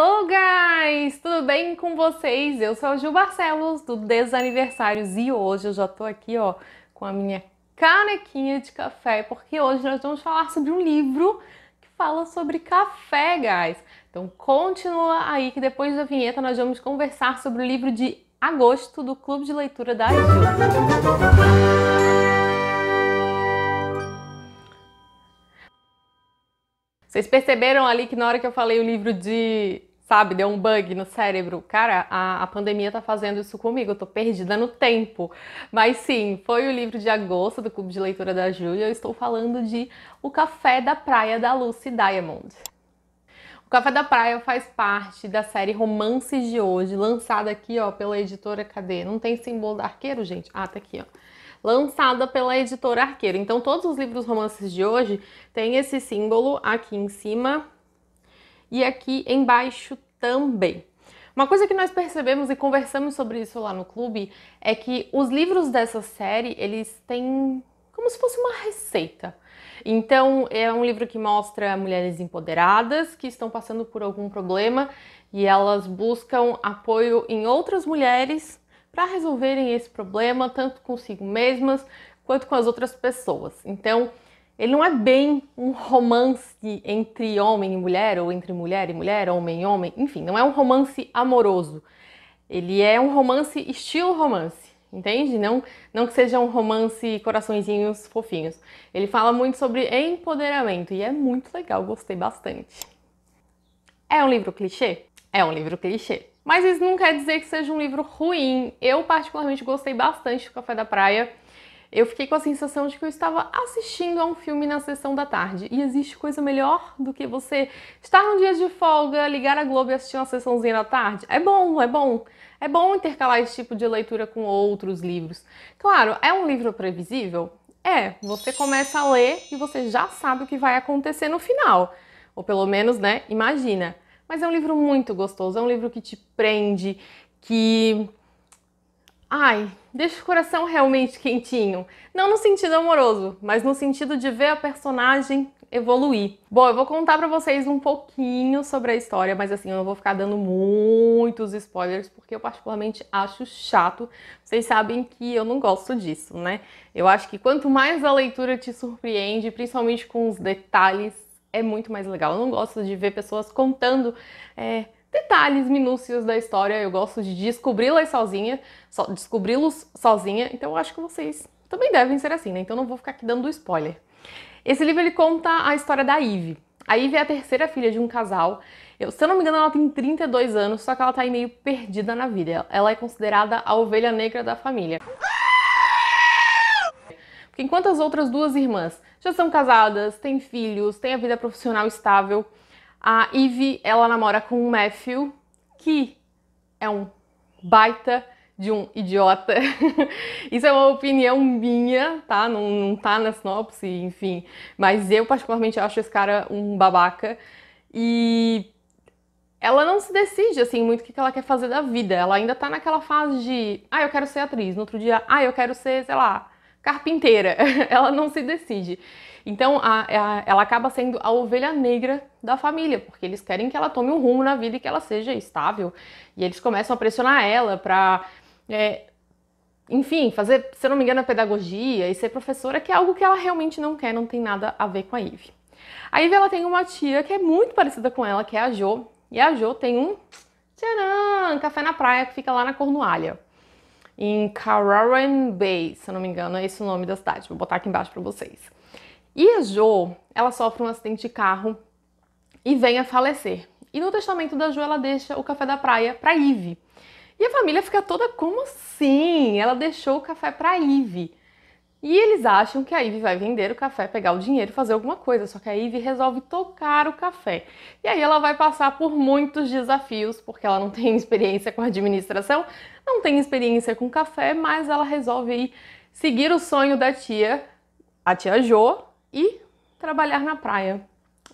Hello guys! Tudo bem com vocês? Eu sou a Gil Barcelos do Desaniversários e hoje eu já tô aqui, ó, com a minha canequinha de café, porque hoje nós vamos falar sobre um livro que fala sobre café, guys. Então continua aí que depois da vinheta nós vamos conversar sobre o livro de agosto do Clube de Leitura da Gil. Vocês perceberam ali que na hora que eu falei o livro de sabe? Deu um bug no cérebro. Cara, a, a pandemia tá fazendo isso comigo, eu tô perdida no tempo. Mas sim, foi o livro de agosto do Clube de Leitura da Júlia. Eu estou falando de O Café da Praia da Lucy Diamond. O Café da Praia faz parte da série Romances de Hoje, lançada aqui, ó, pela editora Cadê? Não tem símbolo da arqueiro, gente? Ah, tá aqui, ó. Lançada pela editora Arqueiro. Então, todos os livros romances de hoje têm esse símbolo aqui em cima e aqui embaixo também. Uma coisa que nós percebemos e conversamos sobre isso lá no clube é que os livros dessa série, eles têm como se fosse uma receita. Então, é um livro que mostra mulheres empoderadas que estão passando por algum problema e elas buscam apoio em outras mulheres para resolverem esse problema, tanto consigo mesmas quanto com as outras pessoas. Então, ele não é bem um romance entre homem e mulher, ou entre mulher e mulher, homem e homem, enfim, não é um romance amoroso. Ele é um romance estilo romance, entende? Não, não que seja um romance coraçõezinhos fofinhos. Ele fala muito sobre empoderamento e é muito legal, gostei bastante. É um livro clichê? É um livro clichê. Mas isso não quer dizer que seja um livro ruim. Eu particularmente gostei bastante do Café da Praia eu fiquei com a sensação de que eu estava assistindo a um filme na sessão da tarde. E existe coisa melhor do que você estar num dia de folga, ligar a Globo e assistir uma sessãozinha da tarde? É bom, é bom. É bom intercalar esse tipo de leitura com outros livros. Claro, é um livro previsível? É, você começa a ler e você já sabe o que vai acontecer no final. Ou pelo menos, né, imagina. Mas é um livro muito gostoso, é um livro que te prende, que Ai, deixa o coração realmente quentinho. Não no sentido amoroso, mas no sentido de ver a personagem evoluir. Bom, eu vou contar para vocês um pouquinho sobre a história, mas assim, eu não vou ficar dando muitos spoilers, porque eu particularmente acho chato. Vocês sabem que eu não gosto disso, né? Eu acho que quanto mais a leitura te surpreende, principalmente com os detalhes, é muito mais legal. Eu não gosto de ver pessoas contando. É, detalhes, minúcias da história. Eu gosto de descobri-las sozinha, so, descobri-los sozinha. Então eu acho que vocês também devem ser assim, né? Então não vou ficar aqui dando spoiler. Esse livro ele conta a história da Ive A Ive é a terceira filha de um casal. Eu, se eu não me engano, ela tem 32 anos, só que ela tá aí meio perdida na vida. Ela é considerada a ovelha negra da família. Porque enquanto as outras duas irmãs já são casadas, têm filhos, têm a vida profissional estável, a Eve, ela namora com o Matthew, que é um baita de um idiota. Isso é uma opinião minha, tá? Não, não tá na sinopse, enfim. Mas eu, particularmente, acho esse cara um babaca. E ela não se decide, assim, muito o que ela quer fazer da vida. Ela ainda tá naquela fase de, ah, eu quero ser atriz. No outro dia, ah, eu quero ser, sei lá, carpinteira. ela não se decide. Então a, a, ela acaba sendo a ovelha negra da família, porque eles querem que ela tome um rumo na vida e que ela seja estável. E eles começam a pressionar ela para, é, enfim, fazer, se eu não me engano, a é pedagogia e ser professora, que é algo que ela realmente não quer, não tem nada a ver com a Ivy. A Ivy ela tem uma tia que é muito parecida com ela, que é a Jo, e a Jo tem um tcharam, café na praia que fica lá na Cornualha em Cararan Bay, se eu não me engano, é esse o nome da cidade. Vou botar aqui embaixo para vocês. E a Jo, ela sofre um acidente de carro e vem a falecer. E no testamento da Jo, ela deixa o café da praia para Ive. E a família fica toda como assim? Ela deixou o café para Ive. E eles acham que a Ive vai vender o café, pegar o dinheiro, fazer alguma coisa, só que a Ive resolve tocar o café. E aí ela vai passar por muitos desafios, porque ela não tem experiência com administração, não tem experiência com café, mas ela resolve seguir o sonho da tia, a tia Jo, e trabalhar na praia.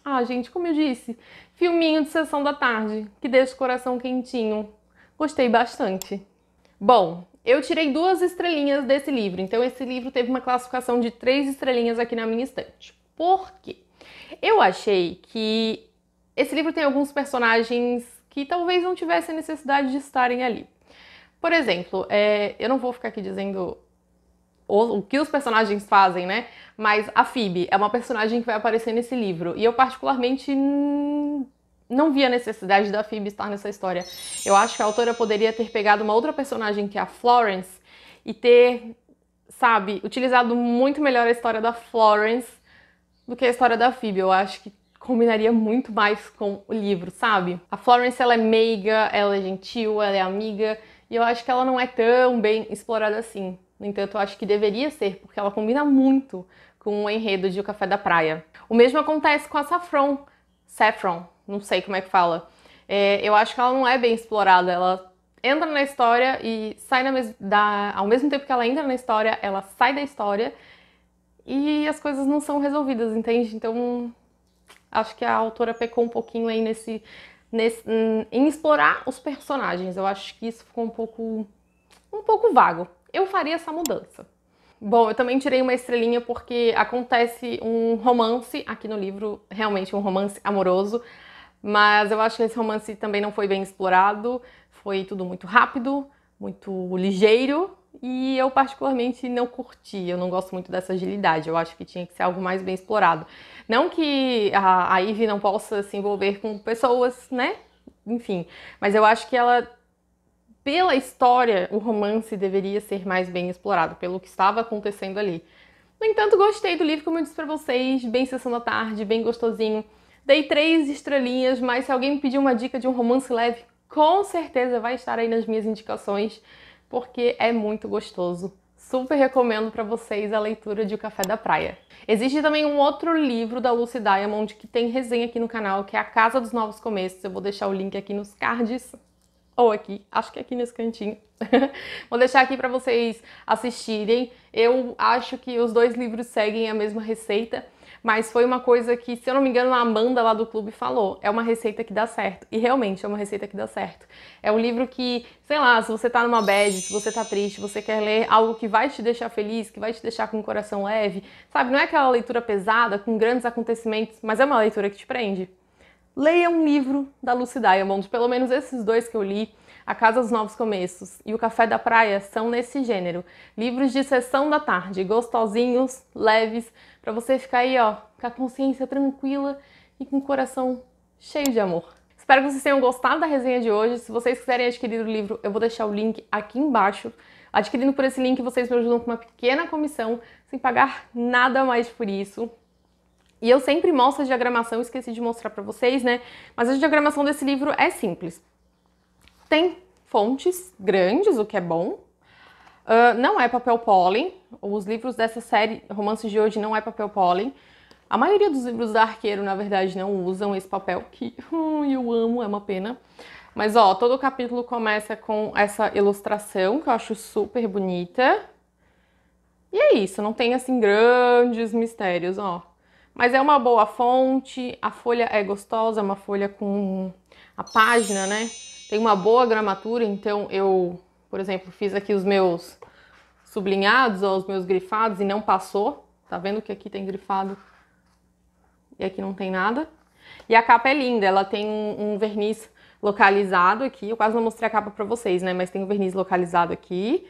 Ah, gente, como eu disse, filminho de sessão da tarde, que deixa o coração quentinho. Gostei bastante. Bom, eu tirei duas estrelinhas desse livro, então esse livro teve uma classificação de três estrelinhas aqui na minha estante. Por quê? Eu achei que esse livro tem alguns personagens que talvez não tivessem necessidade de estarem ali. Por exemplo, é, eu não vou ficar aqui dizendo o, que os personagens fazem, né? Mas a Phoebe é uma personagem que vai aparecer nesse livro. E eu, particularmente, não vi a necessidade da Phoebe estar nessa história. Eu acho que a autora poderia ter pegado uma outra personagem, que é a Florence, e ter, sabe, utilizado muito melhor a história da Florence do que a história da Phoebe. Eu acho que combinaria muito mais com o livro, sabe? A Florence, ela é meiga, ela é gentil, ela é amiga, e eu acho que ela não é tão bem explorada assim. No entanto, eu acho que deveria ser, porque ela combina muito com o enredo de O Café da Praia. O mesmo acontece com a Saffron, Saffron, não sei como é que fala. É, eu acho que ela não é bem explorada, ela entra na história e sai na mes da, ao mesmo tempo que ela entra na história, ela sai da história e as coisas não são resolvidas, entende? Então, acho que a autora pecou um pouquinho aí nesse nesse, em explorar os personagens. Eu acho que isso ficou um pouco, um pouco vago. Eu faria essa mudança. Bom, eu também tirei uma estrelinha porque acontece um romance aqui no livro, realmente um romance amoroso, mas eu acho que esse romance também não foi bem explorado, foi tudo muito rápido, muito ligeiro, e eu particularmente não curti, eu não gosto muito dessa agilidade, eu acho que tinha que ser algo mais bem explorado. Não que a, Ivy não possa se envolver com pessoas, né? Enfim, mas eu acho que ela, pela história, o romance deveria ser mais bem explorado, pelo que estava acontecendo ali. No entanto, gostei do livro, como eu disse pra vocês, bem sessão da tarde, bem gostosinho. Dei três estrelinhas, mas se alguém me pedir uma dica de um romance leve, com certeza vai estar aí nas minhas indicações porque é muito gostoso. Super recomendo para vocês a leitura de O Café da Praia. Existe também um outro livro da Lucy Diamond que tem resenha aqui no canal, que é A Casa dos Novos Começos. Eu vou deixar o link aqui nos cards, ou aqui, acho que aqui nesse cantinho, Vou deixar aqui para vocês assistirem. Eu acho que os dois livros seguem a mesma receita, mas foi uma coisa que, se eu não me engano, a Amanda lá do clube falou. É uma receita que dá certo. E realmente é uma receita que dá certo. É um livro que, sei lá, se você tá numa bad, se você tá triste, você quer ler algo que vai te deixar feliz, que vai te deixar com o coração leve, sabe? Não é aquela leitura pesada, com grandes acontecimentos, mas é uma leitura que te prende. Leia um livro da Lucy Diamond, pelo menos esses dois que eu li. A Casa dos Novos Começos e O Café da Praia são nesse gênero. Livros de sessão da tarde, gostosinhos, leves, para você ficar aí, ó, com a consciência tranquila e com o coração cheio de amor. Espero que vocês tenham gostado da resenha de hoje. Se vocês quiserem adquirir o livro, eu vou deixar o link aqui embaixo. Adquirindo por esse link, vocês me ajudam com uma pequena comissão, sem pagar nada mais por isso. E eu sempre mostro a diagramação, esqueci de mostrar para vocês, né? Mas a diagramação desse livro é simples tem fontes grandes, o que é bom. Uh, não é papel pólen. Os livros dessa série, Romances de Hoje, não é papel pólen. A maioria dos livros da Arqueiro, na verdade, não usam esse papel, que hum, eu amo, é uma pena. Mas, ó, todo o capítulo começa com essa ilustração, que eu acho super bonita. E é isso, não tem, assim, grandes mistérios, ó. Mas é uma boa fonte, a folha é gostosa, é uma folha com a página, né? Tem uma boa gramatura, então eu, por exemplo, fiz aqui os meus sublinhados ou os meus grifados e não passou. Tá vendo que aqui tem grifado e aqui não tem nada. E a capa é linda, ela tem um, um verniz localizado aqui. Eu quase não mostrei a capa pra vocês, né? Mas tem um verniz localizado aqui.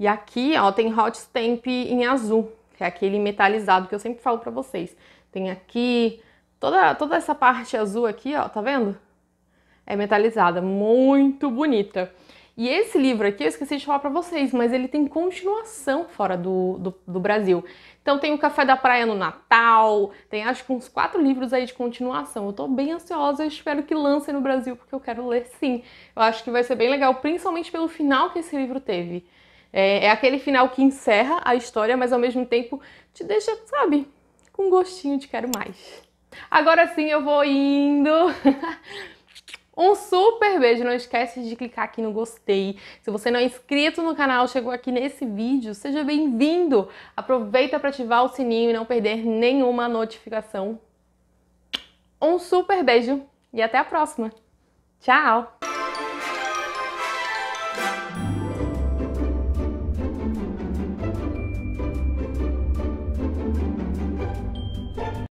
E aqui, ó, tem hot stamp em azul, que é aquele metalizado que eu sempre falo pra vocês tem aqui, toda, toda essa parte azul aqui, ó, tá vendo? É metalizada, muito bonita. E esse livro aqui, eu esqueci de falar para vocês, mas ele tem continuação fora do, do, do, Brasil. Então tem o Café da Praia no Natal, tem acho que uns quatro livros aí de continuação. Eu tô bem ansiosa, eu espero que lance no Brasil, porque eu quero ler sim. Eu acho que vai ser bem legal, principalmente pelo final que esse livro teve. É, é aquele final que encerra a história, mas ao mesmo tempo te deixa, sabe, com gostinho de quero mais. Agora sim eu vou indo. Um super beijo, não esquece de clicar aqui no gostei. Se você não é inscrito no canal, chegou aqui nesse vídeo, seja bem-vindo. Aproveita para ativar o sininho e não perder nenhuma notificação. Um super beijo e até a próxima. Tchau!